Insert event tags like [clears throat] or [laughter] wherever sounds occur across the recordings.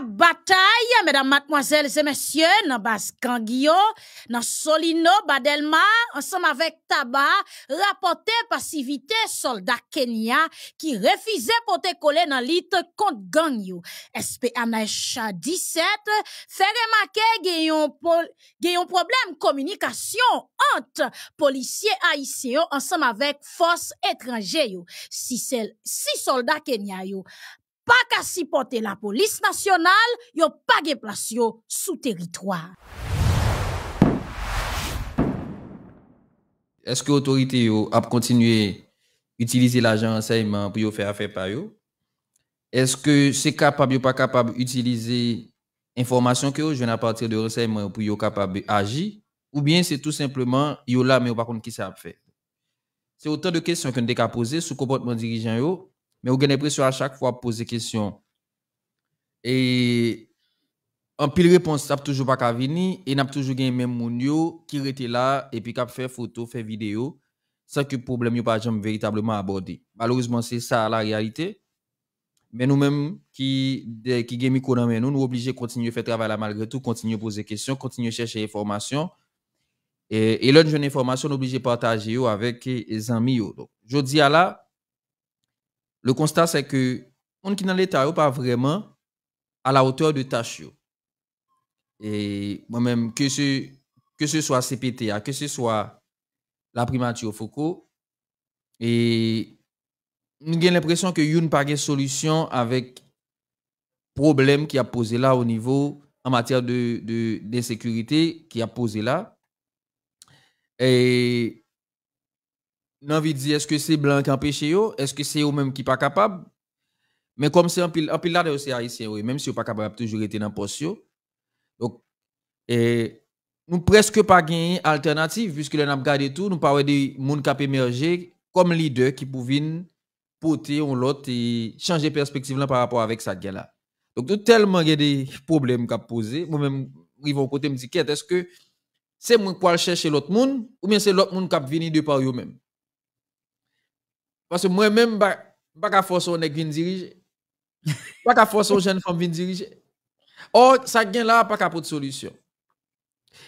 bataille, mesdames, mademoiselles et messieurs, dans nan base dans Solino, Badelma, ensemble avec taba, rapporté passivité soldat Kenya qui refusait porter coller dans lit contre gang 17 fait remarquer qu'il y a un problème communication entre policiers haïtiens ensemble Si, sel, si soldat Kenya yo pas qu'à supporter la police nationale, a pas de place sous territoire. Est-ce que l'autorité a continué utiliser l'agent enseignement pour faire affaire par yo? Est-ce que c'est capable ou pas capable d'utiliser l'information que je à partir de renseignement pour être capable d'agir? Ou bien c'est tout simplement yo là, mais yo pas contre qui ça a fait? C'est autant de questions que nous avons posées sur le comportement dirigeant yo, mais vous avez l'impression à chaque fois poser question. Et en pile réponse, ça toujours pas venir et n'a toujours gagné même yo qui était là et puis qui fait photo, fait vidéo sans que problème pas jamais véritablement abordé. Malheureusement, c'est ça la réalité. Mais nous-mêmes qui qui gagne nous, nous obligés de continuer à faire travail malgré tout, continuer à poser questions, continuer à chercher information Et, et l'autre jeune information, nous obligés de partager avec eh, les amis. Donc, je dis à la le constat, c'est que on qui dans l'État n'est pas vraiment à la hauteur de tâche. Et moi-même, que ce, que ce soit CPTA, que ce soit la primature Foucault, et nous avons l'impression que nous n'avons pas de solution avec problème qui a posé là au niveau en matière de, de, qui a posé là. Et envie de dire, est-ce que c'est Blanc qui empêche ou est-ce que c'est eux même qui pas capable? Mais comme c'est un pilote là c'est haïtien même si n'êtes pas capable toujours être dans le poste donc nous presque pas gagné alternative, puisque nous avons gardé tout, nous parlons de monde qui a émergé comme leader qui venir porter ou l'autre et changer perspective par rapport à ça. Donc y a tellement de problèmes qui ont posé, moi même, je vais me est-ce que c'est moi qui chercher l'autre monde ou bien c'est l'autre monde qui a venir de par eux même? Parce que moi-même, pas qu'à force on est diriger. Pas qu'à force aux jeunes femmes diriger. Or, ça vient là, pas pour de solution.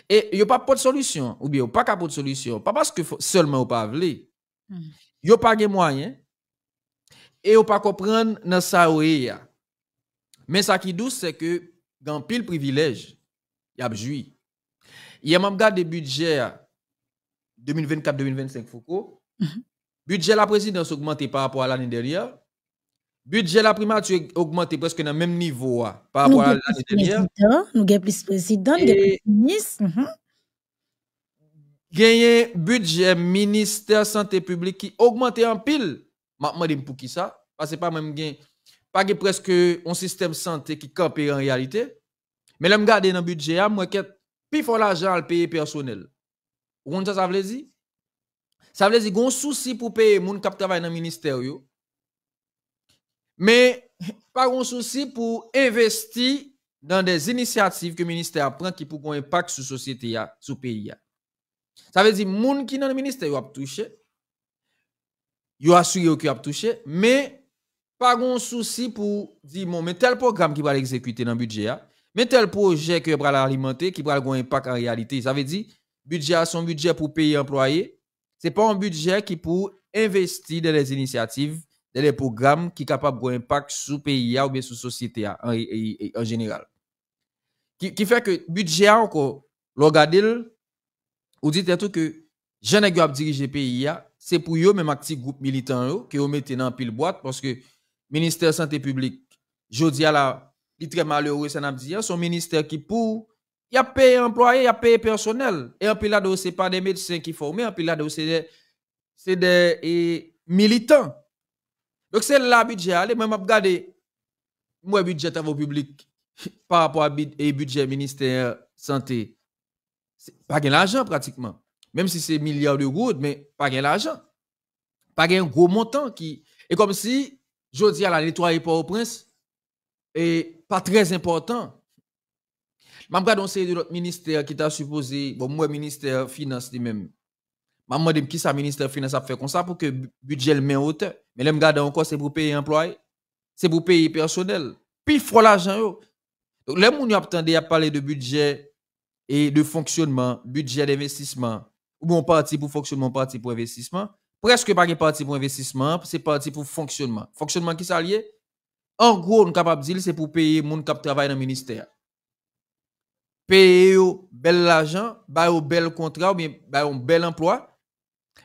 Et il n'y a pas de solution, ou bien il n'y a pas de solution. Pas parce que seulement vous pas Il n'y a pas de moyens. Et vous pas comprendre dans ça Mais ça qui est douce, c'est que dans pile privilège, il y a joui. Il y a même des 2024-2025 Foucault. Hmm. Budget de la présidence augmenté par rapport à l'année dernière. Budget de la primature augmenté presque dans le même niveau hein, par rapport à l'année dernière. Nous avons plus président, nous avons plus ministre. Mhm. budget ministère de santé publique qui augmenté en pile. Je me pour qui ça? Parce que pas même gain. Pas presque un système santé qui campe en réalité. Mais là, je regarde dans le budget, hein, moi, plus fort l'argent à le payer personnel. Vous ça, ça veut dire? Ça veut dire qu'il y a un souci pour payer les gens qui travaillent dans le ministère. Mais pas un souci pour investir dans des initiatives que le ministère prend qui avoir un impact sur la société, sur le pays. Ça veut dire que les gens qui sont dans le ministère ont touché, ils ont assuré qu'ils ont touché, mais pas un souci pour dire, bon, mais tel programme qui va exécuter dans le budget, mais tel projet qui va alimenter, qui va avoir un impact en réalité. Ça veut dire budget son budget pour payer employés, ce n'est pas un budget qui pour investir dans les initiatives, dans les programmes qui sont capables d'avoir un impact sur le pays ou bien sur la société hein, en, général. Qui, qui, fait que le budget, encore, vous vous dites tout que n'ai pas dirigé le pays, hein, c'est pour eux, même actifs groupe militant, qui ont mis dans pile boîte, parce que le ministère de la Santé publique, je dis il est très malheureux, ça n'a pas hein, son ministère qui pour y a payé employé, y a payé personnel. Et en pilado, ce n'est pas des médecins qui forment, en pilado, c'est des, militants. Donc c'est là le budget. Allez, moi, je regarder moi, budget la République [laughs] par rapport à et budget ministère santé. Pas de l'argent pratiquement. Même si c'est milliards de gouttes, mais pas de l'argent. Pas de gros montant qui. Et comme si, je dis à la nettoyer pour au prince et pas très important je me suis notre ministère qui t'a supposé, bon, moi, ministère finance lui-même. Je me qui ça, ministère finance a fait comme ça pour que le budget le met hauteur. Mais je me encore, c'est pour payer employé. C'est pour payer personnel. Puis, il l'argent. Donc, les gens ont à parler de budget et de fonctionnement, budget d'investissement, ou bon, parti pour fonctionnement, parti pour investissement. Presque pas de partie pour investissement, c'est parti pour fonctionnement. Fonctionnement qui s'allie? En gros, on sommes capable de dire c'est pour payer les gens qui travaillent dans le ministère. peye yo bel lajan, bay yo bel kontra, bay yo bel emplwa,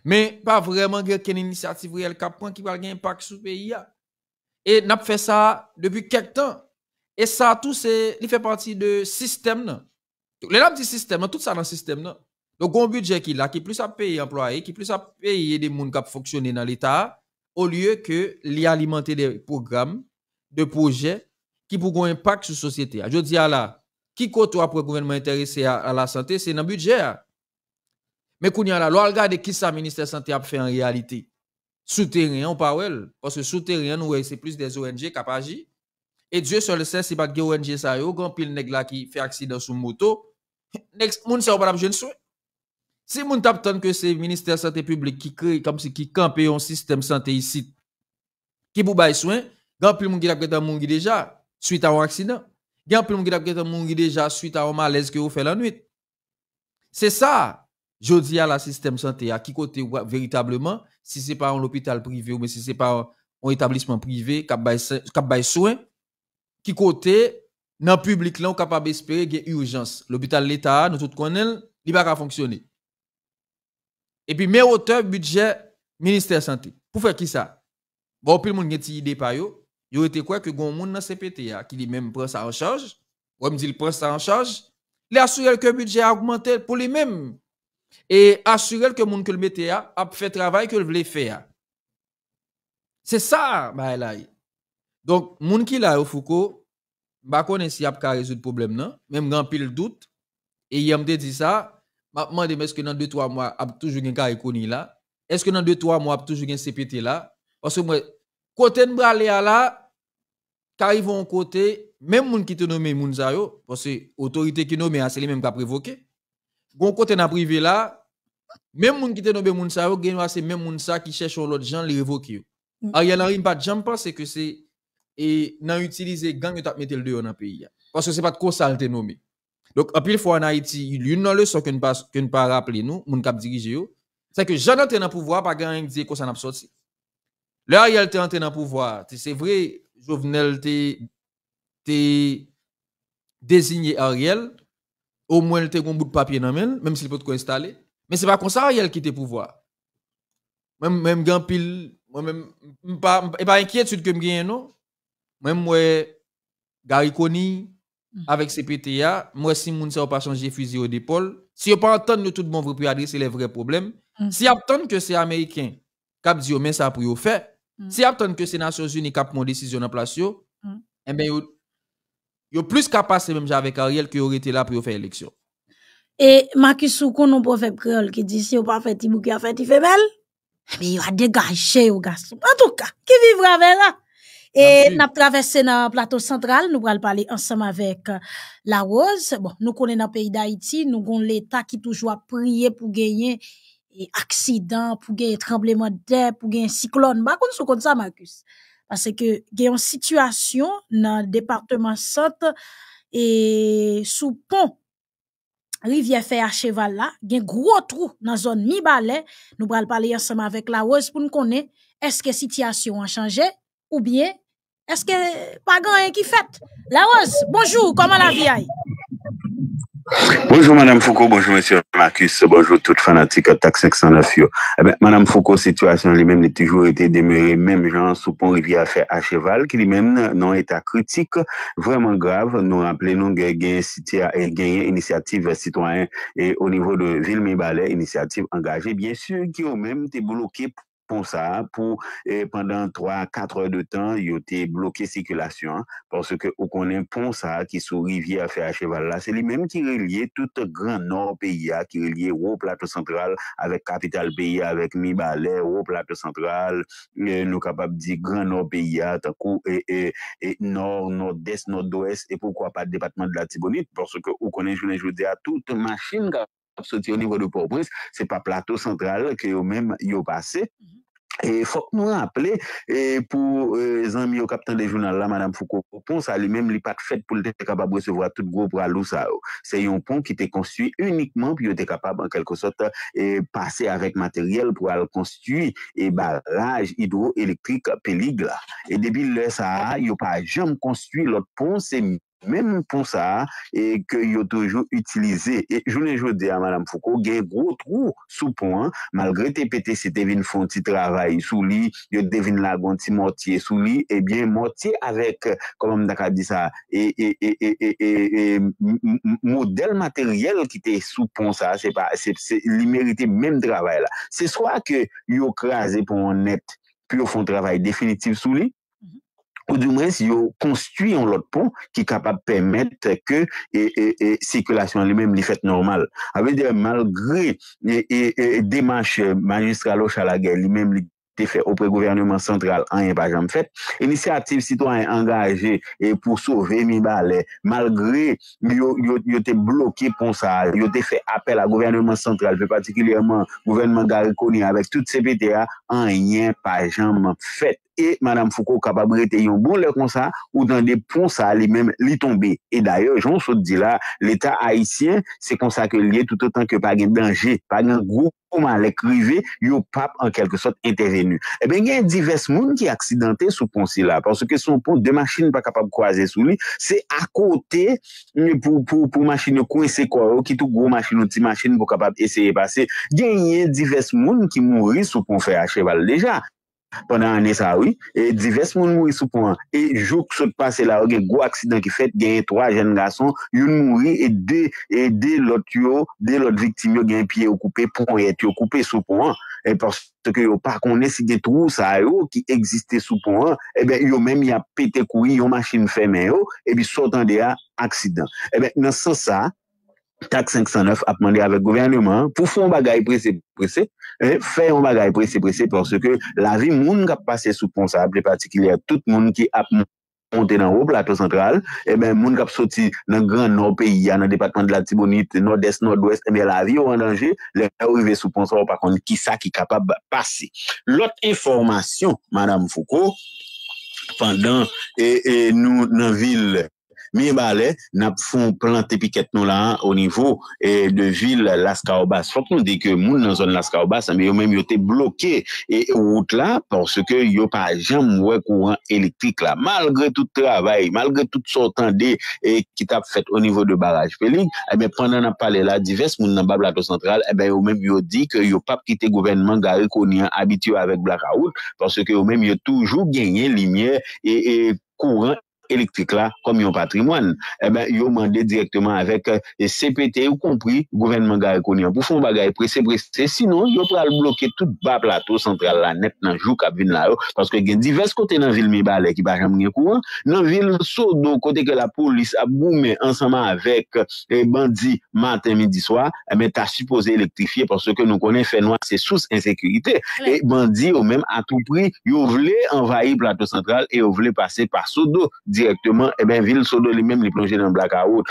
men pa vreman gen kèn inisiativ real kap, kon ki val gen impak sou peyi ya. E nap fè sa depi kèk tan. E sa tout se, li fè pati de sistem nan. Non. Le nan ti sistem, an tout sa nan sistem nan. Don kon budget ki la, ki plus ap peye emplwa, ki plus ap peye de moun kap foksyone nan l'Etat, ou liye ke li alimante de program, de proje, ki pou kon impak sou sosyete. A jò di ala, qui pour le gouvernement intéressé à, la santé, c'est dans le budget. Hein. Mais quand y a la loi, qui ça, ministère de la Santé, a fait en réalité Souterrain, on parle. Parce que souterrain, c'est plus des ONG qui agi. Et Dieu seul sait si pas des ONG ça y grand pile il y a qui fait accident sur moto, les gens ne savent pas de Si les gens que c'est ministère de la Santé publique qui crée, comme si qui campe un système santé ici, qui pour bail soin, quand il y a qui déjà, suite à un accident. Il y a un peu de qui déjà suite à un malaise que vous faites la nuit. C'est ça, je dis à la système santé, à qui côté véritablement, si ce n'est pas un hôpital privé ou si ce n'est pas un, établissement privé qui a soin, qui côté, dans le public, on est capable d'espérer qu'il y urgence. L'hôpital de l'État, nous tous connaissons, il va pas fonctionner. Et puis, mes hauteurs budget ministère de santé. Pour faire qui ça? Bon, puis le monde a une idée par il aurait été quoi que gon gens dans CPT qui lui-même prend ça en charge ou me dit il ça en charge les assurer que le budget a augmenté pour lui-même et assurer que monde que le mettait a fait travail que le voulait faire c'est ça bah là donc moun qui la au Foucault ba connaît si a ka résoudre problème non même grand pile doute et il me dit ça m'a demandé mais que dans 2 3 mois a toujours un ka là est-ce que dans 2 3 mois a toujours un CPT là parce que moi côté de aller là vont en côté, même moun qui te nomme moun sa yo, parce que autorité qui nomme, hein, c'est les mêmes qui a prévoqué. Gon côté n'a privé là, même moun qui te nomme moun sa yo, c'est même moun sa qui cherche l'autre gens les révoquer. Mm. Ariel Henry pas de jambes, c'est que c'est et n'a utilisé gang yo t'a mettre le dehors dans pays hein. parce que c'est pas de quoi ça été nommé. Donc en pile fois en Haïti, l'une dans le leçon que pas que pas rappeler nous, moun qui diriger dirigé, c'est que j'en dans pouvoir pas gang dire que ça n'a pas sorti. Là Ariel t'es train dans pouvoir, c'est vrai Jovenel t'es désigné Ariel, au moins t'es un bout de papier dans même s'il peut être installé. Mais c'est pas comme ça Ariel qui le pouvoir. Même même grand pile, moi même pas inquiète pas inquiétude que me gagne non. Même moi Gary mm. avec avec CPTA, moi si moun ça pas changer fusil d'épaule, si on pas entendre tout le monde pour adresser les vrais problèmes, mm. si attendre que c'est américain, cap dit oh, mais ça pour faire si vous que ces Nations Unies qui mon décision en place yo, hmm. eh ben yo, plus capable même avec Ariel que aurait été là pour faire élection. Et Marcus Soukou non prophète créole qui dit si on pas fait tibou qui a fait femelle, mais il a dégagé au garçon. En tout cas, qui vivra avec là. Et nous avons traversé dans le plateau central, nous allons parler ensemble avec euh, la Rose. Bon, nous connaissons le pays d'Haïti, nous avons l'État qui toujours prié pour gagner accident pour gagner tremblement de terre pour gagner cyclone bah ça Marcus parce que a une situation dans le département centre et sous pont rivière fait à cheval là un gros trou dans zone mi balais nous allons parler ensemble avec la rose pour nous connaître. est-ce que situation a changé ou bien est-ce que pas grand qui fait la rose bonjour comment la vie Bonjour Madame Foucault, bonjour Monsieur Marcus, bonjour tout fanatique Taxex Sanofiou. Eh Madame Foucault, situation lui-même n'est toujours été demeurée, même Jean Soupon-Rivière fait acheval, qui lui-même n'en est à critique, vraiment grave, nous rappelez-nous, il y a gagné l'initiative euh, citoyen et au niveau de Ville-Mébalè, l'initiative engagée, bien sûr, qui au même était bloquée. pon sa pou e, pendan 3-4 de tan yote blokye sikilasyon, porske ou konen pon sa ki sou rivye a fe a cheval la, se li menm ki relye tout gran nor peya, ki relye ou plato sentral, avek kapital peya, avek mi bale, ou plato sentral, nou kapab di gran nor peya, takou, e nor nord-est, nord-ouest, e poukwa pa debatman de la tibonite, porske ou konen jounen jounen a tout ma chine ga soti o nivou de Port-Brice, se pa plateau sentral ke yo mèm yo pase. E fok nou aple pou zan mi yo kapten de jounal la, madame Foucault, pou pon sa li mèm li pat fèt pou l'ete kapab wesevwa tout gro pou alou sa. Se yon pon ki te konstuit unikman pou yote kapab an kelko sot pase avèk materyel pou al konstuit e baraj hidro-elektrik peligla. E debil le SAA, yo pa jom konstuit lot pon, se mi Mèm pou sa, e ke yo toujou utilize, e jounen jou de a Madame Foucault, gen grou trou sou pon, malgre te pete se devine fonti travay sou li, yo devine la ganti mortie sou li, e bien mortie avek, kolom da ka di sa, e, e, e, e model materyel ki te sou pon sa, se l'i merite mèm travay la. Se swa ke yo kreaze pou anet, pou yo font travay definitiv sou li, Kou djoumres yo konstuyon lot pou ki kapab pèmèt ke sikilasyon li mèm li fèt normal. A ve de malgre demache magistralo chalage li mèm li te fè opre gouvernement central an yè pajam fèt. Inisiativ sitwa an angaje pou souve mi balè malgre yo te blokye pon sa. Yo te fè apel a gouvernement central ve patikilyèman gouvernement gare koni avèk tout se pète ya an yè pajam fèt. e Madame Foucault kapab rete yon bon lè kon sa ou dan de pon sa li men li tombe. E daye, joun sot di la, l'Etat Haitien, se kon sa ke liye tout an tan ke pa gen denje, pa gen grouman lè krive, yon pap an kelke sot intervenu. E ben gen yon divers moun ki aksidente sou pon si la, parce ke sou pon de machin pa kapab kwaze sou li, se akote pou machin yo kwen se kwa, ou ki tou grou machin ou ti machin pou kapab eseye pase, gen yon divers moun ki mouri sou pon fe acheval deja. pandan ane sa ou, e divest moun moui sou pou an, e jouk sot pase la, ou gen gwo aksidan ki fet, gen yon 3 gen gason, yon moui, e de lot yon, de lot viktim yo gen piye ou koupe, pou yon yon koupe sou pou an, e porske yo par konen si gen trou sa yo, ki egziste sou pou an, e ben yon menm ya pete koui, yon machin feme yo, e bi sotan de a aksidan. E ben nan sa sa, Tak 509 ap mande avek gouvernement pou foun bagay prese prese, fè yon bagay prese prese porsi ke la vi moun kap pase souponsable, de patikilè, tout moun ki ap monte nan ou plato sentral, eh moun kap soti nan gran nou peyi, nan departement de la Tibounite, nou des, nou d'ouest, eh la vi ou an danje, le ou yve souponsable, pa kon, ki sa ki kapab pase. Lot informasyon, madame Foucault, fandan, nou nan vil... Mi ba le, nap fon plan tepiket nou la an o nivou de vil Lascaobas. Fok nou dey ke moun nan zon Lascaobas, yo menm yo te bloke e wout e la, porske yo pa jam mwen kouran elektrik la. Malgre tout travay, malgre tout sotan dey e, ki tap fet o nivou de baraj pelin, e eh ben pwennan nap pale la, divers moun nan ba blato sentral, e eh ben yo menm yo di ke yo pap kite govenman ga e konyen abityo avek blaka oul porske yo menm yo toujou genyen liniye e, e kouran elektrik elektrik la kom yon patrimwen. E eh ben, yon mande direktman avek euh, CPT ou kompri, gouvenman ga e koni an pou fon ba ga e prese prese. Sinon, yon pral bloke tout ba plato sentral la net nan jou kabine la ou. Paske gen di ves kote nan vil mi ba ale ki ba jam nye kouan, nan vil sodo kote ke la polis a boume ansama avek, e ben di, maten midi swa, e ben ta suppose elektrifye paske nou konen fè noa se sous insekurite. E ben di, ou men atou pri, yon vle envahi plato sentral e yon vle pase par sodo direktman. Ebe, eh vil so do li menm li plonje nan blak aout.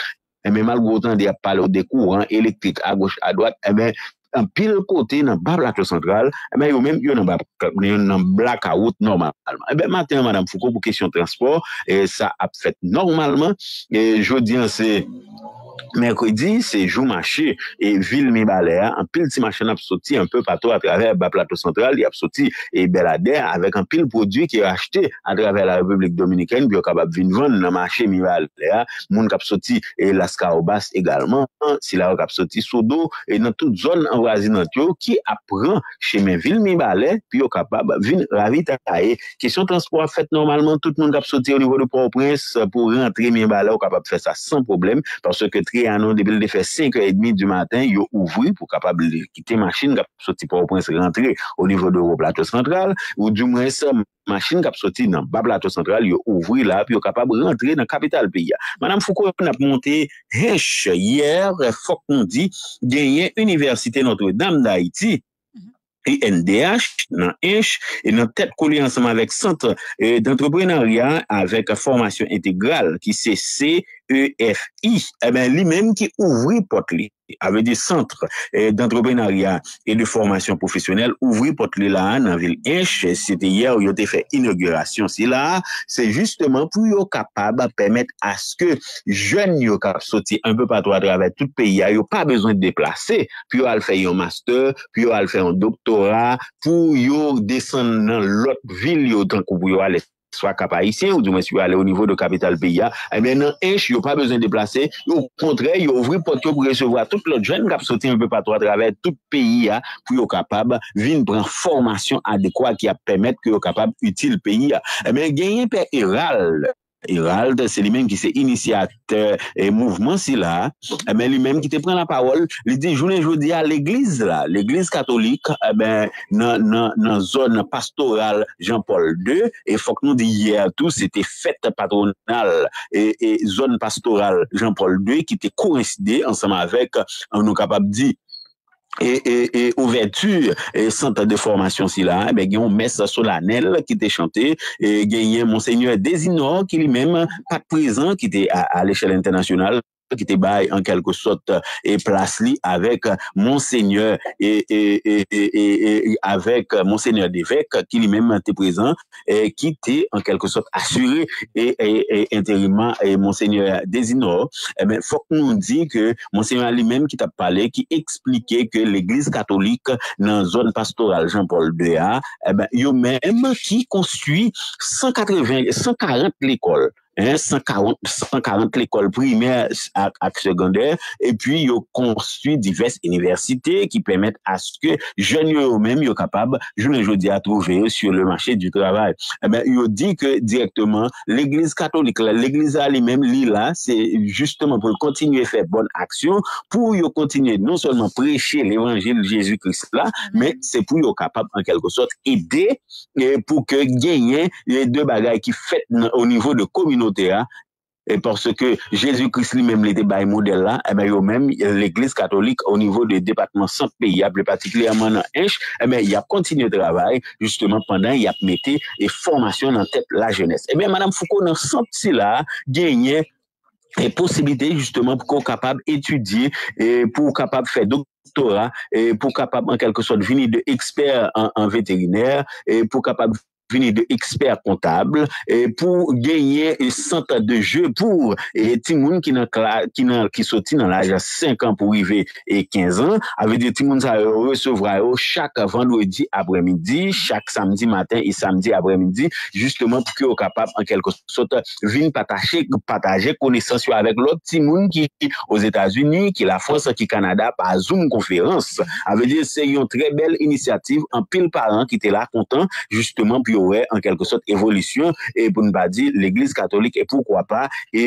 Ebe, eh mal goutan di ap pale ou de kouran elektrik a goch a doat. Ebe, eh an pil kote nan bab lato sentral. Ebe, yo menm yo nan blak aout normalman. Ebe, maten Madame Foucault pou kesyon transport. E, sa ap fèt normalman. E, jo diyan se... Merkoudi, sejou mache e vil mi balea, an pil ti mache nan ap soti an pe patou a traver ba plato sentral, li ap soti e belader avek an pil prodwi ki rachete a traver la republik dominiken, pi yo kabab vin van nan mache mi balea, moun kap soti e laska obas egalman an sila wak ap soti sodo e nan tout zon an wazi nantyo ki ap ran che men vil mi balea pi yo kabab vin ravita ae kesyon transport fèt normalman, tout moun kap soti yo nivou de proprense pou rentre mi balea, yo kabab fè sa san problem parce ke ki anon debil de fe 5 et demi du matin yo ouvri pou kapab li kite masjin kap soti pou ap rentre o nivou de blato sentral ou jou mwese masjin kap soti nan ba blato sentral yo ouvri la pou yo kapab rentre nan kapital piya Madame Foucault nap monte HESH yer Foukondi genye Universite Notre Dame d'Haïti et NDH nan HESH et nan TET kouli anseman vek centre euh, d'entrepreneuriat avek formation integral ki se se E-F-I, eh li men ki ouvri pot li. Ave di sentre eh, d'entreprenaryan e di formasyon profesyonel ouvri pot li la nan vil enche. Si te yè ou yo te fè inaugurasyon si la, se jisteman pou yo kapab a pemet aske jen yo ka soti anpe patwa drave tout peyi ya, yo pa bezon de deplase. Pou yo al fè yon master, pou yo al fè yon doktorat, pou yo desen nan lot vil yo tankou pou yo alek. Swa kapa isye ou di mwen sibe ale o nivou de kapital peyi ya, eh men nan es, yo pa bezon de plase, yo pondre, yo ouvri pot yo pou resevo a tout le djen, kap soti mwen pe patwa trave, tout peyi ya pou yo kapab vin pran formasyon adekwa ki a pemet ke yo kapab util peyi ya. Eh men genye pey eral. Herald, se li menm ki se inisiat e mouvment si la, men li menm ki te pren la parol, li di jounen joudi a l'eglise la, l'eglise katolik, eh nan zon pastoral Jean-Paul II, e fok nou di yè a tou, se te fèt patronal e zon pastoral Jean-Paul II, ki te koureside ansama avèk, an nou kapab di e ouvertu santa de formasyon si la gen eh yon mes solanel ki te chante gen yon monsenyor desino ki li men pa prizan ki te al eshele internasyonal ki te bay en kelke sot plas li avèk monsenyor, avèk monsenyor de vek, ki li mèm te prezant, ki te en kelke sot assurè, et intèriman monsenyor de zinò, eh fòk moun di ke monsenyor li mèm ki ta pale, ki eksplike ke l'Eglise Katolik nan zon pastoral Jean-Paul Béat, eh yo mèm ki konstuit 140 l'ekol, 140, hein, 140 l'école primaire et secondaire, et puis ils ont construit diverses universités qui permettent à ce que jeunes eux-mêmes soient capables, je le à trouver sur le marché du travail. Eh bien, ils ont dit que directement, l'Église catholique, l'Église à lui-même, là, c'est justement pour continuer à faire bonne action, pour continuer non seulement prêcher l'évangile de Jésus-Christ là, mm-hmm. mais c'est pour être capable, en quelque sorte, aider eh, pour que gagner les deux bagailles qui fait au niveau de communauté notera, et parce que Jésus-Christ lui-même l'était by model là, et eh bien yo même, l'Église catholique au niveau des départements sans payable, et particulièrement dans l'Èche, et eh bien y a continué de travail justement pendant y a metté les formations dans la jeunesse. Et eh bien madame Foucault, dans son petit lard, gagnait des possibilités justement pou qu'on capable étudier, pou capable faire doctorat, pou capable en quelque sorte devenir de expert en vétérinaire, pou capable vini de ekspert kontable e pou genye 100 e de jeu pou e Timoun ki soti nan laje 5 an pou rive 15 an. Timoun sa recevra yo chak vanlodi abremidi, chak samdi matin et samdi abremidi pou ki yo kapap en kelko sota vini pataje konesansyo avek lot Timoun ki os Etats-Unis, ki la Fransa, ki Kanada pa Zoom konferans. Se yon tre bel inisiativ an pil par an ki te la kontan, justement pou yo ouè, en kelke sot, evolisyon, e pou nou ba di l'Eglise Katolik, e pou kwa pa, e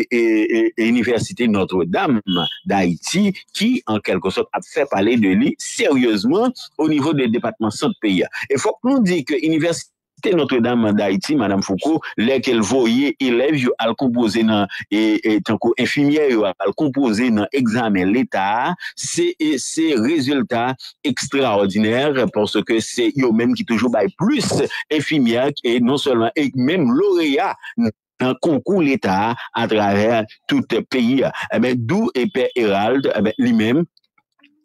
Université Notre-Dame d'Haïti, ki, en kelke sot, ap fè pale de li, seryèzman, ou nivou de Departement Saint-Pierre. E fòk nou di ke Université, Te Notre-Dame d'Haïti, Madame Foucault, lèk el voye, elèv yo al kompoze nan, et e, tanko, efimye yo al kompoze nan examen l'État, se rezultat ekstraordinèr, porske se yo men ki toujou bay plus efimye, et non selman, et men loréa nan konkou l'État, a traver tout peyi, d'ou epè Hérald, eh li menm,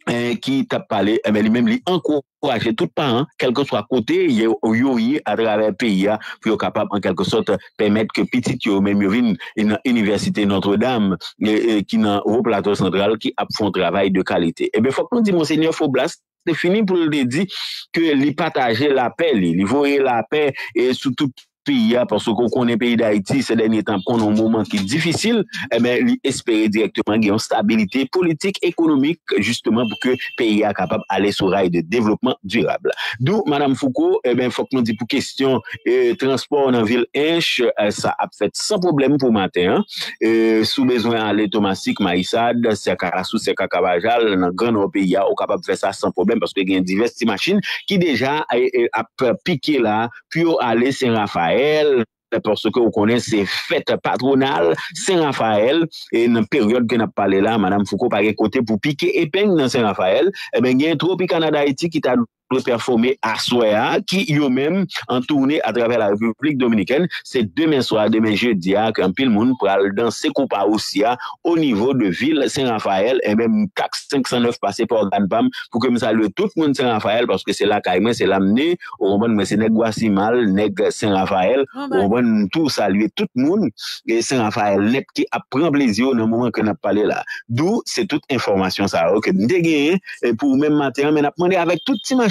Eh, ki tap pale, eh, li mèm li ankoraj, tout pa an, kelke swa kote, yo yo yi, a traver peyi ya, pou yo kapab an kelke sot, pèmèt ke piti ki yo mèm yo vin, in an universite Notre-Dame, ki nan vò plato central, ki ap fon travay de kalite. Ebe fòk mèm di monsenyor Foublas, te fini pou li di, ke li pataje la pe, li vòye la pe, e sou tout pèmèm, Pia, porsokon konen peyi d'Haiti, se denye tanp konon mouman ki difisil, eh li espere direktman gen yon stabilite politik, ekonomik, justman pou ke Pia kapab ale sou ray de devlopman dirabla. Dou, Madame Foucault, fok moun di pou kestyon transport nan vil enche, sa euh, ap set san problem pou maten, euh, sou bezwen ale Tomasik, Marissade, Sarkarassou, Sarkar Kabajal, nan gran ou Pia, ou kapab fe sa san problem, paske gen diverse ti machin ki deja euh, ap pike la pou yo ale Saint-Raphaël, pou se ke ou konen se fète patronal Saint-Raphaël e nan peryode gen ap pale la Madame Foucault pa gen kote pou pike epeng nan Saint-Raphaël e eh men gen tropi Kanada-Haiti ki tanou pe performe aswaya ki yo men an toune a traver la republik dominiken, se demen soya, demen je diya, ke an pil moun pral dan se kupa ou siya, o nivou de vil Saint Raphael, en men mkak 509 pase por Danbam, pou ke m salwe tout moun Saint Raphael, parce ke se la kaime, se la mne, ou mwen mwese neg wasi mal neg Saint Raphael, ou mwen m tou salwe tout moun, gen Saint Raphael, net ki ap pran blizyo nou mwen ken ap pale la, dou se tout informasyon sa, ok, degye, pou m men mater, men ap mwende avek tout ti man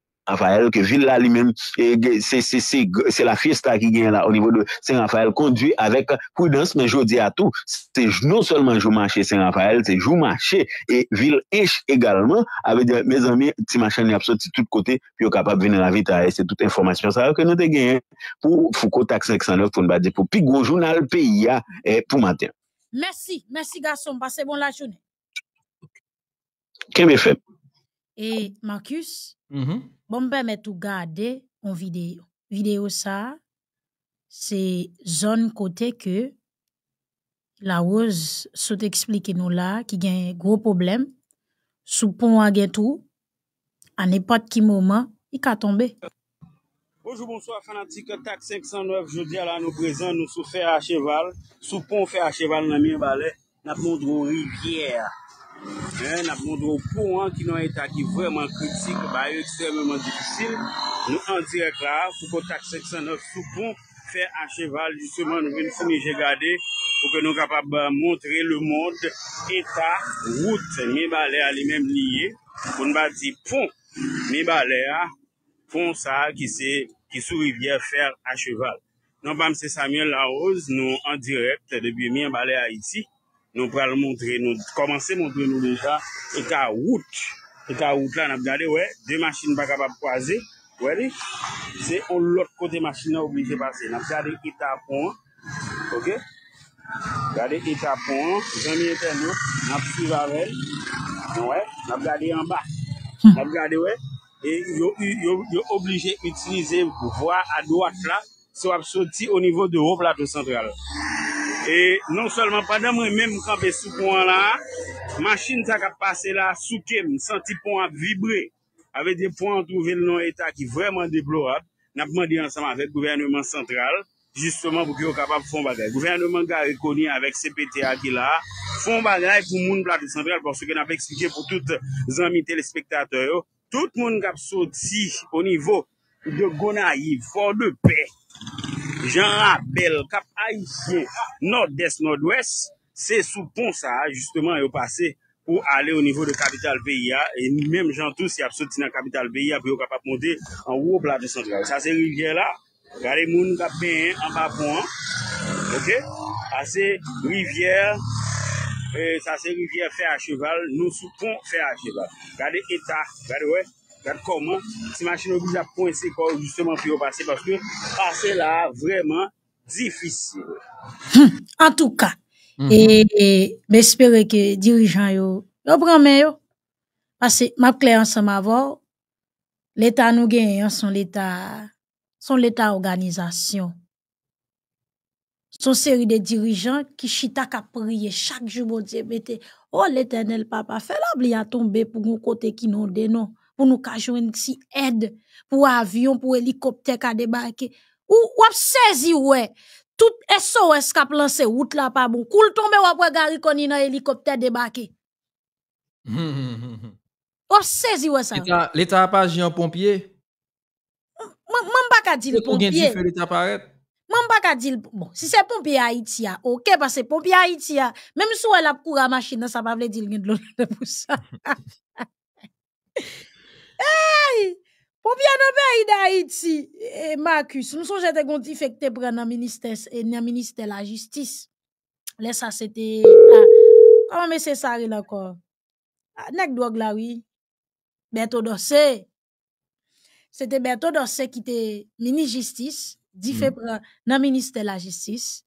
Raffael, ke vil la li men, se la fiesta ki gen non la o nivou de Saint-Raffael, kondwi avèk kouydans, men jodi atou, se nou solman jou mâche Saint-Raffael, se jou mâche, e vil eche egalman, avè diyo, mè zami, ti mâche ni apsote, ti tout kote, yo kapab vene la vit a ese tout informasyon, sa vè ke nou te gen pou fukou taksèk san lèv pou n'bade pou pi gojoun al peyi ya pou matin. Mèsi, mèsi gason, passe bon la jouni. Kè mè fèm? Et Marcus, -hmm. bon permet ben, mais tout gade vidéo vidéo, vidéo c'est la zone côté que la rose sot eksplike nous là qui a un problème sous sous pont à tout, à n'importe moment moment, il a tombé. Bonjour, bonsoir, fanatique. Tac 509, à à nous prezant nous sommes faits à cheval, sous pont faire à cheval nan mi balè, nan moun drou rivière. Na pondro pou an ki nou a eta ki vwèman kritik ba yo ekstremèman dikisil Nou an direk la sou kontak 509 sou pou fè a cheval Jusèman nou ven sou mi jè gade pou ke nou kapap ba euh, montre le monde Eta, wout, mi balè a li mèm liye Poun ba di pou, mi balè a, pou sa ki sou rivye fè a cheval Nou bam se Samuel Laoz nou an direk te debi mi an balè a iti nou pral montre nou, komanse montre nou deja, eta wout eta wout la nap gade we, de machine pa kapap kwa ze, we li ze ou lot kote machine a oubite pase, nap gade eta poun ok gade eta poun, jenye eten nou nap suiv avèl nou we, nap gade yon ba hmm. nap gade we, e yo yo oblige utlize pou vwa a dwak la, sou ap soti ou nivou de hop la pe sentral E non solman pa damwe mèm mw kapè sou poun la, machin sa kap pase la sou kem, santi poun ap vibre, ave de pou an touven nou etat ki vreman deplorab, nap mwen di an saman, gouverneman santral, jistman pou ki yo kapap fon bagay. Gouverneman ga rekoni avek CPTA ki la, fon bagay pou moun plat de santral, pòk se gen ap eksplike pou tout zanmi telespektatèyo, tout moun kap soti o nivou de Gonaï, fòr de pè. Jan la bel, kap ay fye, nord-dest, nord-west, se sou pon sa, justement, yo pase pou ale o nivou de kapital beya. E mèm jan tou si ap soti nan kapital beya, pou yo kap ap monte an wou blad de sanjou. Sa se rivye la, gade moun kap pen an ba pon, ok? A se rivye, sa euh, se rivye fye a cheval, nou sou pon fye a cheval. Gade eta, gade wè. car comment ces machines obligées à poincer quoi justement pour passé parce que passer là vraiment difficile. Hmm. en tout cas, mhm. et, et que dirigeants yo yo prend yo parce que m'a clair ensemble avant l'état nous gagne hein, son l'état son l'état organisation. Son série de dirigeants qui chita ka prier chaque jour, pour Dieu, mettez oh l'éternel papa, fais l'oubli à tomber pour mon côté qui nous dénonce pour nous cacher si aide pour avion, pour hélicoptère qui a débarqué. Ou, ou saisi, ouais. Tout SOS qui a lancé route là pas bon. Koul tombe ou après Gary Koni dans hélicoptère débarqué. ou hmm, hmm, hmm, saisi, ouais, ça. L'État a pas agi en pompier. Mwen pa ka di l pompye. Mwen pa ka di Bon, si c'est pompier Haïti, ah, ok, parce que pompier Haïti, ah. même menm sou el la machine, ça ça va vle dire [laughs] Hey! Pour bien le pays d'Haïti, eh, Marcus, nous sommes j'étais gonti fait que tu prends dans ministère eh, dans ministère la justice. Laisse ça c'était ah. Oh mais c'est ça il encore. Nek drogue là oui. Bientôt dossier. C'était bientôt dossier qui était ministre justice, dit fait mm. prend dans ministère la justice.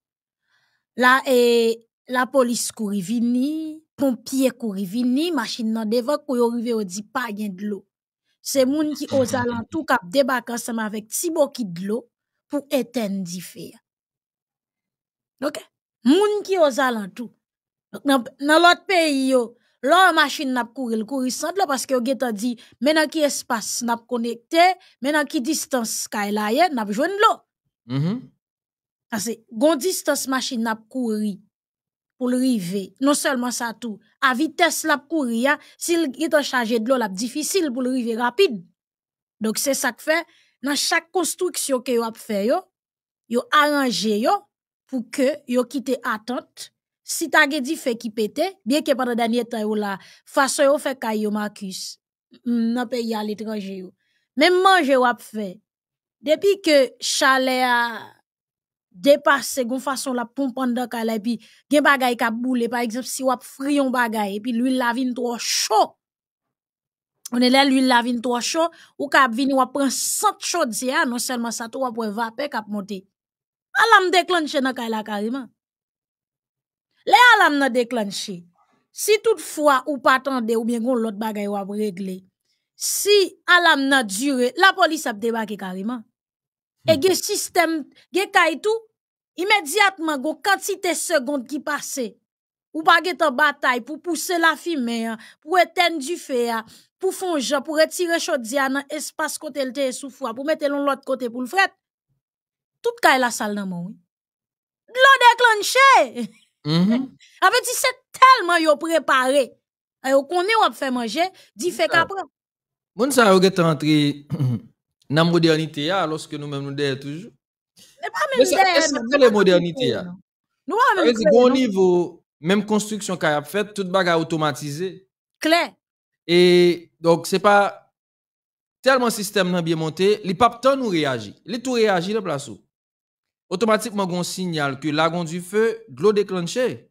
Là et la eh, police courir vini, pompier courir vini, machine dans devant pour arriver au dit pas gain de l'eau. Se moun ki oza lantou kap debaka seman vek tibokid lo pou eten di feya. Ok? Moun ki oza lantou. Nan lot peyi yo, lor masin nap kouri, l kouri sand lo, paske yo geta di mena ki espas nap konekte, mena ki distans skyline, nap jwen lo. Kase, mm-hmm. gon distans masin nap kouri. pour le Non seulement ça tout, à vitesse la courir, hein. s'il est en charge de l'eau, la difficile pour le river rapide. Donc c'est ça que fait, dans chaque construction que vous avez fait, vous arrange yo, pour que vous quittez attente. Si t'a gédi dit fait qui pétait bien que pendant dernier temps ou là, façon yo fait caillou Marcus, le pays à l'étranger. Même manger ou a fait. Depuis que chalet De pa se goun fason la pompon de kalay, pi gen bagay kap boule, pa eksepsi wap fryon bagay, pi l'huil la vin to a sho. On e lè l'huil la vin to a sho, ou kap vin wap pren sat sho diya, non selman sa to wap wap wap wap pe kap monte. Alam deklonshe nan kay la karima. Le alam na deklonshe. Si tout fwa ou patande ou mien goun lot bagay wap regle, si alam na djure, la polis ap debake karima. et le mm. système gen kay tout immédiatement go quantité seconde qui passe, ou pas gen en bataille pour pousser la fumée hein, pour éteindre du feu hein, pour fonger pour retirer chodi dans espace côté le té sous froid pour mettre l'autre côté pour le fret tout kay la salle dans moi l'eau déclenché mhm mm c'est [laughs] tellement yo préparé et on est on fait manger dit fait qu'après mon ça yo rentré [clears throat] Dans e, la modernité, lorsque nous-mêmes nous derrière toujours. Mais c'est la modernité. Nous avons bon niveau, même construction qu'il a faite, toute bagarre automatisé. Clair. Et donc, ce n'est pas tellement système bien monté, les papes temps nous réagit. Les tout réagit là place Automatiquement, on signale que l'agon du feu, l'eau déclenchée.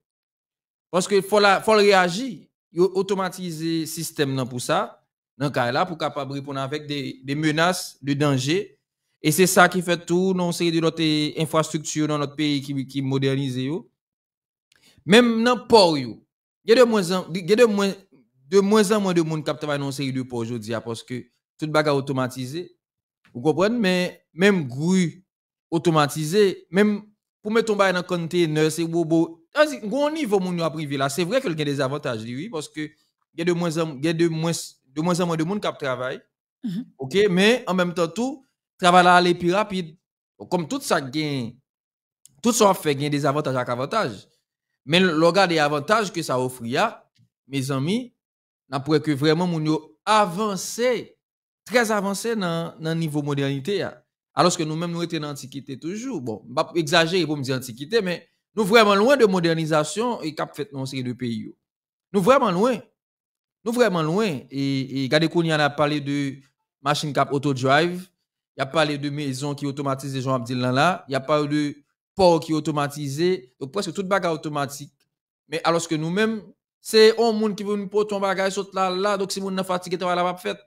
Parce qu'il faut, la, faut réagir. Automatiser le système pour ça dans le cas là pour capable répondre avec des, menaces, des dangers. Et c'est ça qui fait tout non série de notre infrastructure dans notre pays qui, qui modernisée. Même dans le port, il y a de moins en moins de moins monde qui travaille dans série de port aujourd'hui hein, parce que tout bagage automatisé. Vous comprenez? Mais même grue automatisé, même pour mettre en dans le container, c'est Un niveau, mon privé là, c'est vrai qu'il y a des avantages, parce que il y a de moins en moins de moins en moins de monde qui travaille. Mhm. OK, mais en même temps tout travail à aller plus rapide. Comme tout ça gagne, tout ça fait gain des avantages à avantages. Mais le regard des avantages que ça offre mes amis, n'a pourrait que vraiment mon avancer très avancé dans le niveau modernité Alors que nous-mêmes nous étions dans l'antiquité toujours. Bon, pas exagérer pour me dire antiquité, mais nous vraiment loin de modernisation et cap fait dans série de pays. Nous vraiment loin nous vraiment loin. Et, et regardez qu'on a parlé de machine cap auto drive, il a parlé de maison qui les Jean Abdil là, il a parlé de port qui automatisé, donc presque toute bagage automatique. Mais alors que nous-mêmes, c'est un monde qui veut nous porter un bagage sur là, là, donc si nous pas fatigué, vous là pas fait.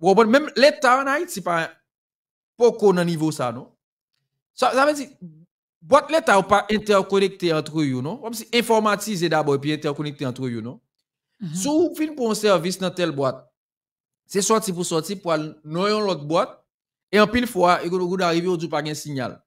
Même l'État en Haïti, pas beaucoup dans niveau ça, non? Ça, veut dire, boîte l'État ou pas interconnecté entre eux, non? Comme si informatisé d'abord et puis interconnecté entre eux, non? Si mhm. vous Sou pour un service dans telle boîte, c'est sorti pour sortir pour aller dans l'autre boîte, et en pile fois, il vous pas un signal.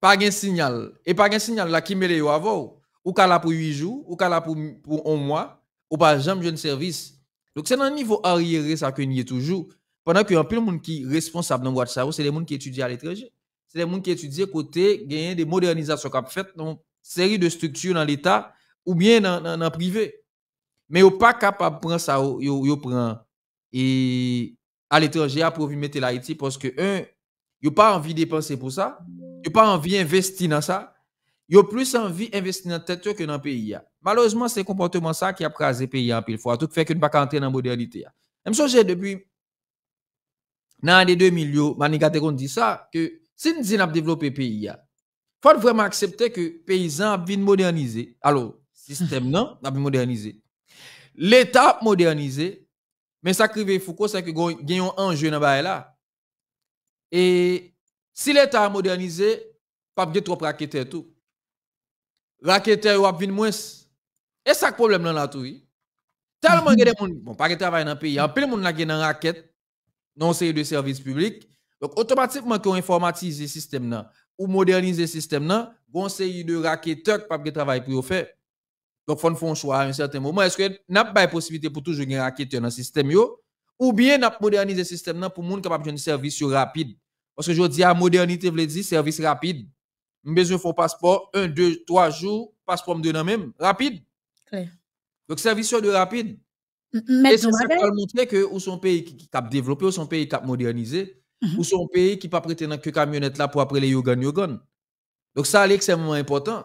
Pas un signal. Et pas un signal là qui mêle avant. Ou qu'elle là pour 8 jours, ou qu'elle là pour, pour un mois, ou pas jamais un service. Donc c'est dans niveau arriéré ça que nous est toujours. Pendant que en pile monde qui responsable dans boîte c'est les gens qui étudient à l'étranger. C'est les gens qui étudient côté des modernisations qu'a fait dans série de structures dans l'état ou bien dans le privé. Mais vous pas capable de prendre ça, vous prend et à l'étranger pour vous mettre l'Haïti parce que, un, vous pas envie de dépenser pour ça, vous pas envie d'investir dans ça, vous plus envie d'investir dans tête que dans le pays. Malheureusement, c'est comportement ça qui a crasé le pays en pile fois, tout fait que ne pas entrer dans la modernité. Même chose, depuis dans l'année 2000, je dit ça, que si nous avons développé le pays, il faut vraiment accepter que les paysans viennent moderniser. Alors, Système non, a modernisé. L'État modernisé, mais ça qui Foucault, c'est que y a un enjeu dans là. Et si l'État modernisé, pas de trop raqueter tout. Raqueter ou vin moins. Et ça problème là la tout. Tellement des gens, bon, pas qui travaillent dans le pays, il y a plein de gens qui travaillent dans le raquette, non c'est de service public. Donc, automatiquement, on informatise le système, ou modernise le système, on série de raquetteurs pas de travail pour au fait. Donc, il faut un choix à un certain moment. Est-ce que n'a pas possibilité pour toujours gagner raqueteur dans le système yo, ou bien n'a moderniser le système les pour moun capable de service rapide. Parce que je dis à modernité veut dire service rapide. besoin faut passeport un, deux, trois jours, passeport de nan même, rapide. Donc service de rapide. Mais Et ça peut montrer que ou son pays qui a développé, ou son pays qui a modernisé, mm -hmm. ou son pays qui pas prêté dans que camionnette là pour après les yogan yogan. Donc ça c'est extrêmement important.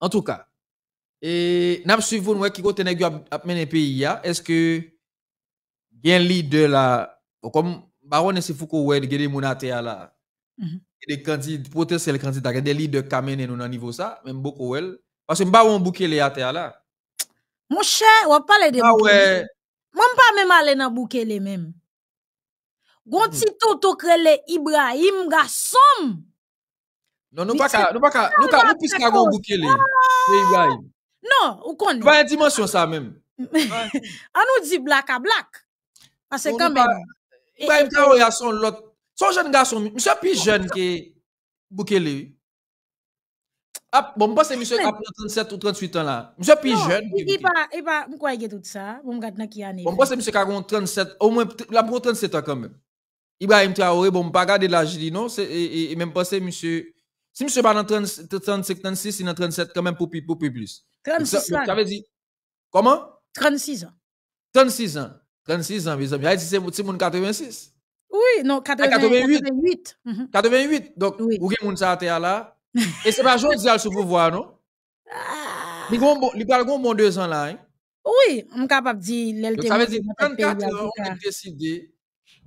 En tout ka, nam suivoun wè kiko tene gyo apmen e peyi ya, eske gen li de la, kom baron nese fukou wè di gede moun a te ala, de kanti, poten sel kanti da gede li de kamene nou nan nivou sa, menm boku wè, pasen baron bouke le a te ala. Mwen chè, wè pale de moun. Mwen pa mèm ale nan bouke le mèm. Gwantito tokre le Ibrahim ga som. Non, nous pas nous pas nous pas nous puisse qu'on boukele. Non, ou connait. Pas une dimension ça même. [laughs] On nous dit black à black. Parce que quand même. Pas une interrogation l'autre. Son jeune garçon, monsieur plus jeune que boukele. Ah, bon, pas c'est monsieur qui a 37 ou 38 ans là. Monsieur plus jeune. Il pas il pas me croyez tout ça. Bon, regarde dans qui année. Bon, pas c'est monsieur qui a 37 au moins la 37 ans quand même. Ibrahim Traoré, bon, pas garder l'âge, non, c'est, et, et, et même pas c'est monsieur si monsieur pas dans 35, 36, il est dans 37 quand même pour, plus. 36 ça, ans. Ça veut dire, comment? 36 ans. 36 ans. 36 ans, mes amis. dit, c'est mon 86. Oui, non, 88. 88. 88. Donc, oui. vous avez là. [laughs] Et c'est pas jodi sur vous pouvoir, non? Il y a bon 2 ans là. Hein? Oui, on est capable de dire. ça veut dire 34 ans, on a décidé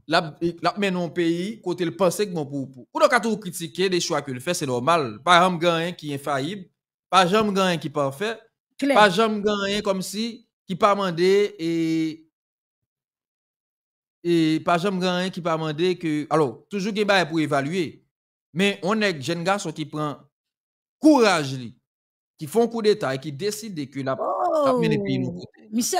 la mais non pays côté le penser que mon pou pou. Ou donc à tout critiquer des choix que le fait c'est normal. Pas jamb gagnent qui est infaillible, pas jamb gagnent qui parfait. y Pas jamb gagnent comme si qui pas mandé et et pas jamb gagnent qui pas mandé que alors toujours qui est bail pour évaluer. Mais on est jeune garçon qui prend courage qui font coup d'état et qui décide que la oh. la men pays nous. Monsieur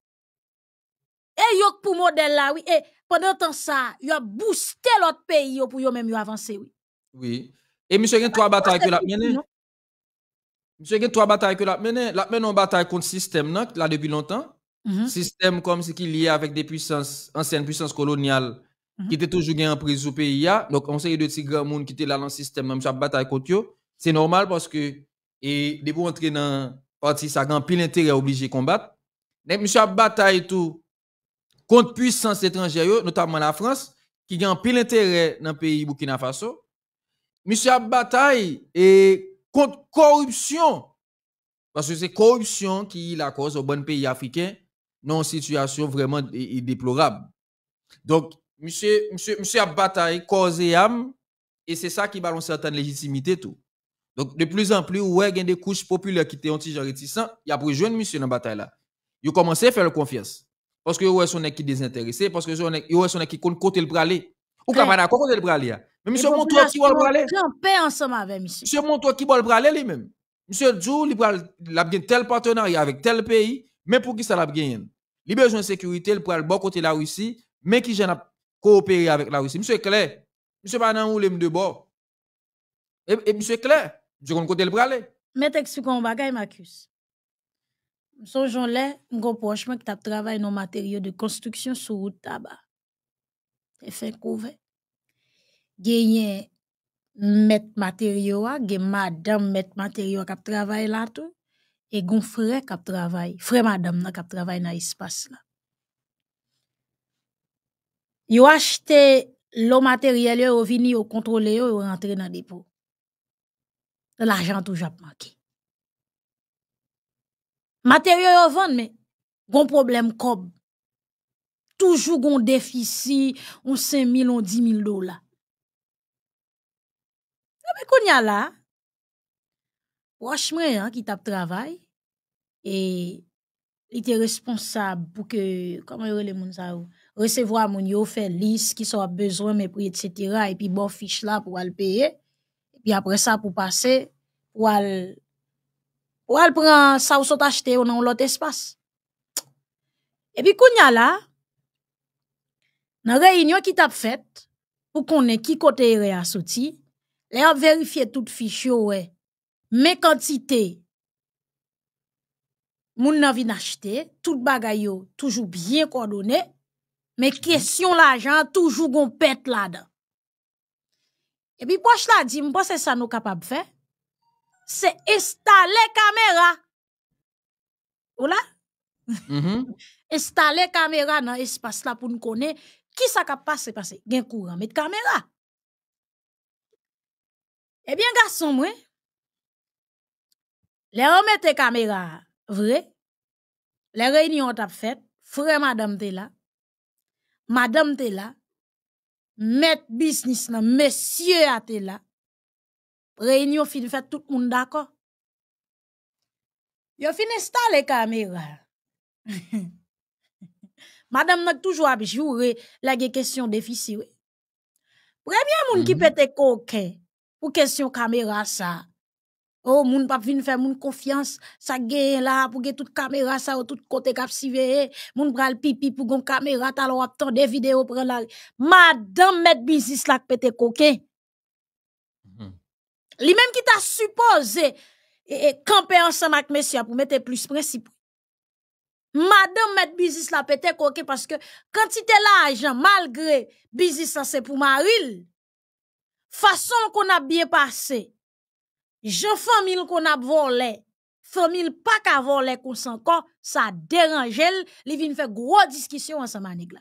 Et eh, yon pour modèle là, oui. Et eh, pendant temps ça, yon a boosté l'autre pays pour yon même yon avance, oui. Oui. Et eh, monsieur, yon trois batailles que la mené. Hein? Monsieur, yon trois batailles que la mené. La en bataille contre système là depuis longtemps. Mm-hmm. Système comme ce qui lié avec des puissances, anciennes puissances coloniales mm-hmm. qui étaient toujours en prise au pays. Hein? Donc, on sait de ces grand monde qui était là dans le système, même sa bataille contre eux, C'est normal parce que, et de entrer dans parti, ça a pile intérêt obligé de combattre. Mais monsieur, bataille tout. Contre puissance étrangère, notamment la France, qui un pile d'intérêt dans le pays Burkina Faso. Monsieur a bataille et contre corruption. Parce que c'est corruption qui est la cause au bon pays africain, non situation vraiment déplorable. Donc, monsieur, monsieur, monsieur cause et âme, et c'est ça qui balance certaine légitimité tout. Donc, de plus en plus, ouais, il y a des couches populaires qui étaient anti-réticents, il y a besoin de monsieur dans la bataille là. Ils ont commencé à faire confiance. Parce que vous êtes qui désintéressé, parce que vous son qui compte côté le bralé. Ou pas d'accord côté le bralé. Hein. Mais monsieur toi qui va le braler. ensemble avec monsieur. Monsieur qui va le braler lui-même. Monsieur Djou, il a tel partenariat avec tel pays, mais pour qui ça l'a gagné Il a besoin de sécurité, il prend le bon côté la Russie, mais qui j'en coopérer avec la Russie. Monsieur Claire, monsieur Banan ou l'aime de bord. Et, monsieur Claire, je côté le braler. Mais t'explique un bagage, Marcus. Son j'en là, un gros proche qui tap travaillé dans matériaux de construction sur route tabac. Et fait couvert. met mettre matériaux, gagné madame met matériaux qui a travaillé là tout. Et gon frère qui a travaillé, madame qui a travaillé dans l'espace là. Yo acheté le matériel, yo vini, yo contrôle, yo rentré dans le dépôt. L'argent toujours manqué matériaux yo vend mais gon problème cob toujours gon déficit on 5000 on 10000 dollars mais qu'on y a là Roche hein qui tape travail et il était responsable pour que comment yore le moun sa recevoir moun yo liste qui soit besoin mais prix etc. et puis bon fiche là pour aller payer et puis après ça pour passer pour aller Ou al pren sa ou sa t'achete ou nan l'ot espas. E pi kou nya la, nan reynyon ki tap fèt, pou konen ki kote y rey asoti, le ap verifye tout fich yo we, men kantite, moun nan vi n'achete, tout bagay yo toujou bien kondone, men kesyon la jan toujou gon pet la da. E pi poch la di, mwen poch se sa nou kapab fè, Se estalè kamera. Ola? Estalè mm-hmm. [laughs] kamera nan espas la pou nou konè. Ki sa ka pase pase? Gen kou ramè tè kamera. Ebyen eh gason mwen. Le omè tè kamera vre. Le reynyon tap fèt. Fre madam tè la. Madam tè la. Met bisnis nan. Mè syè a tè la. Réunion, fin fait, tout moun d'accord Yo fin les kamera. [laughs] Madame n'a toujours ap la question difficile. defisi we. moun mm -hmm. ki pete coquin pou question caméra, ça. Oh, moun pas vin fait moun confiance sa gen la pour gen tout caméra ça ou tout côté cap siveye, eh. moun pral pipi pour gon kamera talon ap ton de video pral la. Madame met business là pété coquin. Les mêmes qui t'a supposé et, camper ensemble avec monsieur pour mettre plus principe. Madame met business la pété coquée parce que quand il était l'argent malgré business ça c'est pour Maril. Façon qu'on a bien passé. Jean famille qu'on a volé. Famille pas qu'à voler qu'on s'en ça dérange elle, il vient faire gros discussion ensemble avec là.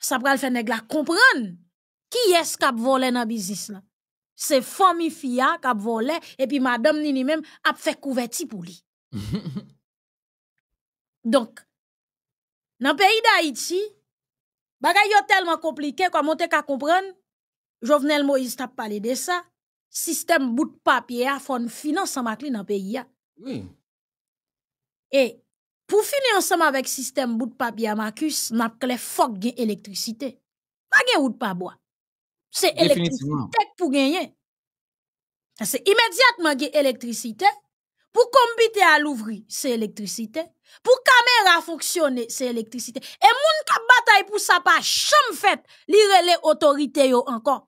Ça va le faire nèg comprendre qui est-ce qui a volé dans le business là? C'est famille Fia qui a volé et puis madame Nini même a fait couverture pour lui. [laughs] Donc, dans le pays d'Haïti, les choses tellement compliqué qu'on peut qu'à comprendre. Jovenel Moïse t'a parlé de ça. Système bout de papier a fait une finance ensemble dans le pays. Hein. Et pour finir ensemble avec système bout de papier, Marcus, n'a pas clair On électricité. Pas de route bois c'est électricité pour gagner. C'est immédiatement y a électricité. Pour combiner à l'ouvrir, c'est électricité. Pour la caméra fonctionner, c'est électricité. Et les qui qui bataille pour ça pas chambre fait, lire les autorités encore.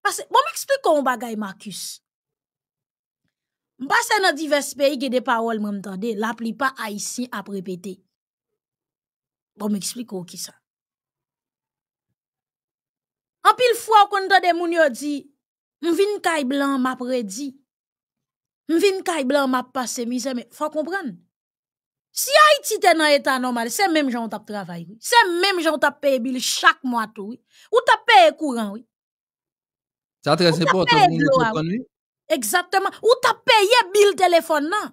Parce que, bon, m'explique on va, Marcus. M'passe dans divers pays, a des paroles m'entendez, l'appli pas haïtien à répéter. Bon, m'explique qui ça. Anpil fwa kon do de moun yo di, mvin kay blan map redi, mvin kay blan map pase mi, semen, fwa kompran. Si a iti te nan etan anomali, semen joun tap travay, semen joun tap peye bil chak mwato, ou tap peye kouran. Sa trese po, te moun yo te koni. Eksatman, ou tap peye bil telefon nan,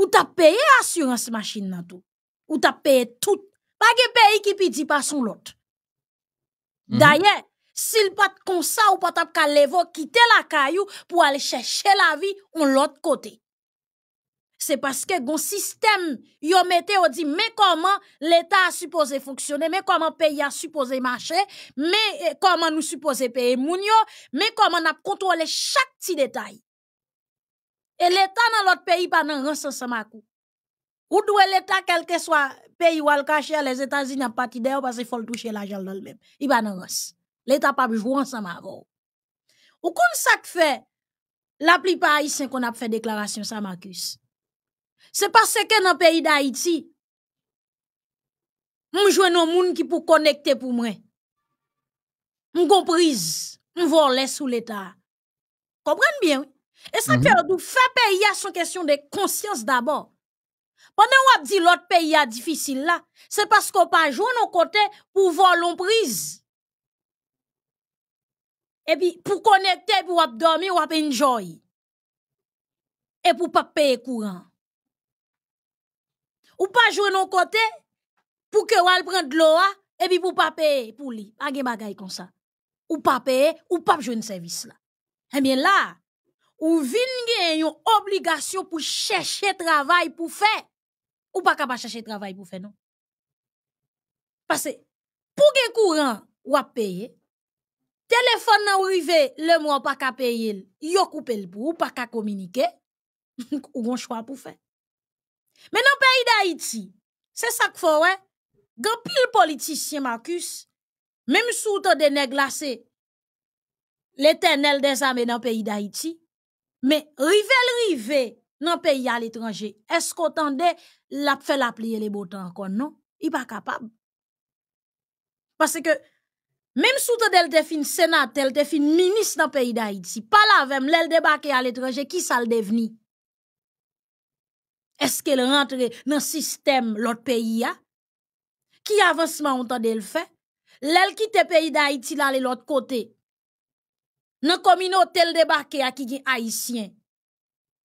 ou tap peye asyranse masin nan tou, ou tap peye tout, pa ge peye ki pi di pa son lote. Mhm. D'ailleurs, s'il pas comme ça ou pas quitter la caillou pour aller chercher la vie on l'autre côté. C'est parce que gon système yo mette on dit mais comment l'état a supposé fonctionner, mais comment pays a supposé marcher, mais eh, comment nous supposé payer moun mais comment on a contrôlé chaque petit détail. Et l'état dans l'autre pays pas nan ensemble Ou doit l'état quel que soit pays où elle cache, les États-Unis n'ont pas d'ailleurs parce qu'il faut le toucher l'argent dans le même. Il va dans L'État pas jouer ensemble avec Ou qu'on ça fait la plupart haïtiens qu'on a fait déclaration ça Marcus. C'est parce que dans le pays d'Haïti, nous jouons nos monde qui pour connecter pour moi. Je comprise, je vole sous l'État. Comprenez bien? Et ça mm -hmm. fait pays à son question de conscience d'abord. Pendant on dit que l'autre pays est difficile c'est parce qu'on pas joué nos côté pour voler l'emprise. Et puis, pour connecter, pour dormir, pour enjoy. Et pour ne pas payer courant. Ou pas jouer nos côté pour que vous prenne de l'eau, et puis pour pas payer pour lui. Pas de bagaille comme ça. Ou pas payer, ou pas jouer un service là. Eh bien là, ou avez une obligation pour chercher travail pour faire ou pas capable chercher travail pour faire non. Parce que pour gen courant ou à payer, téléphone nan rivé le mois pas capable payer, yo couper le pour ou pas capable communiquer, [laughs] ou bon choix pour faire. Mais dans pays d'Haïti, c'est ça qu'il faut ouais. Gan pile politicien Marcus, même sous ton de nèg l'éternel des armées dans pays d'Haïti, mais rivel rive dans le pays à l'étranger. Est-ce qu'on tende la fait la les bottes encore? Non, il pas capable. Parce que même sous de un Sénat, un ministre dans le pays d'Haïti, pas la même, l'elle débarque à l'étranger, qui ça le Est-ce qu'elle rentre dans le système l'autre pays? A? Qui avancement on le fait? L'elle qui le pays d'Haïti, de l'autre côté. Dans la communauté, elle débarque à qui est haïtien.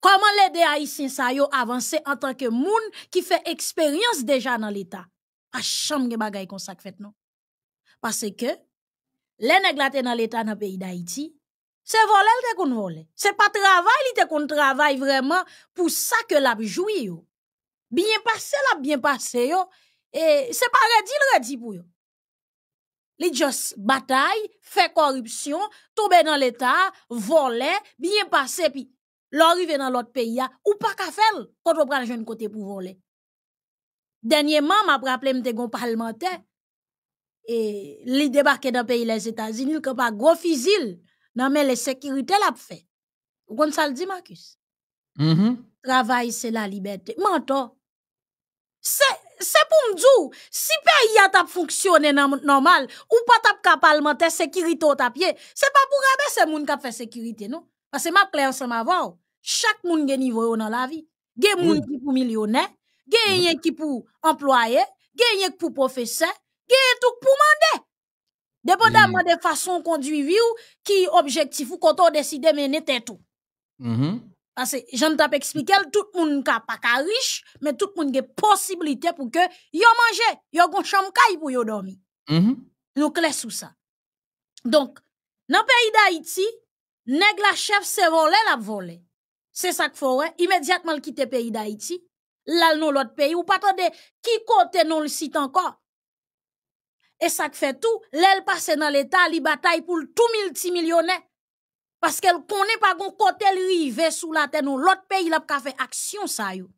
Comment les Haïtiens ça avancer en tant que monde qui fait expérience déjà dans l'État? Pas chambre bagay ça, sa faites, non? Parce que, les nèg dans l'État dans le pays d'Haïti, c'est voler le voler. kon vole. C'est pas travail, il te kon vraiment pour ça que la joue. Bien passé bien passé yo. Et c'est pas redi le pour yo. Les just bataille, fait corruption, tombe dans l'État, voler, bien passé, puis L'arrivée dans l'autre pays, ou pas qu'à faire, quand on le jeune côté pour voler. Dernièrement, ma rappelé m'te un parlementaire, et les débarqué dans le pays les États-Unis, que pas gros fusil, non mais les sécurités l'a fait. Vous ça le dit, Marcus? Mm-hmm. Travail, c'est la liberté. Mentor, C'est pour me dire, si le pays a fonctionné normal, ou pas tap parlementaire, sécurité au pied, c'est pas pour abaisser les gens qui fait sécurité, non? Parce que ma clé ansem avon, chaque moun gen un niveau dans la vie Gen moun ki pou millionnaire gen yon ki pou employé gen ki pou professeur gen tout pou mandè. Dépendamment mm-hmm. de façon conduit vie qui objectif ou quand on décide mener tout. Mm-hmm. Parce que j'en tape expliquer tout le monde n'est pas riche mais tout le monde a possibilité pour que yo manger, yo gon chambre pour yo dormir. Mm-hmm. Nous clés sous ça. Donc dans le pays d'Haïti, Nèg la chef se volé la volé. C'est ça qu'il faut, immédiatement le pays d'Haïti, là non l'autre pays ou e pas e de qui côté non le site encore. Et ça fait tout, l'elle passe dans l'état, li bataille pour tout multimillionnaire parce qu'elle connaît pas gon côté rive sous la terre non l'autre pays l'a fait action ça yo.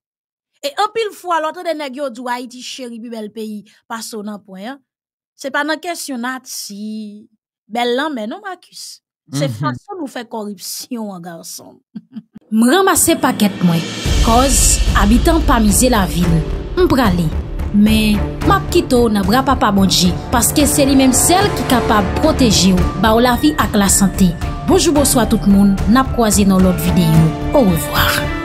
Et un pile fois l'autre des nèg yo Haïti chéri bel pays pas son point. C'est hein. pas une question nati. Belle mais non Marcus. Se Fransou nou fè korupsyon an garsan. M ramase paket mwen. Koz, abitan pa mize la vil. M prale. Men, map kito na bra pa pa bodje. Paske se li menm sel ki kapab proteji ou. Ba ou la vi ak la sante. Bojou bojou a tout moun. Nap kwa zi nou lot videyo. Ou revoar.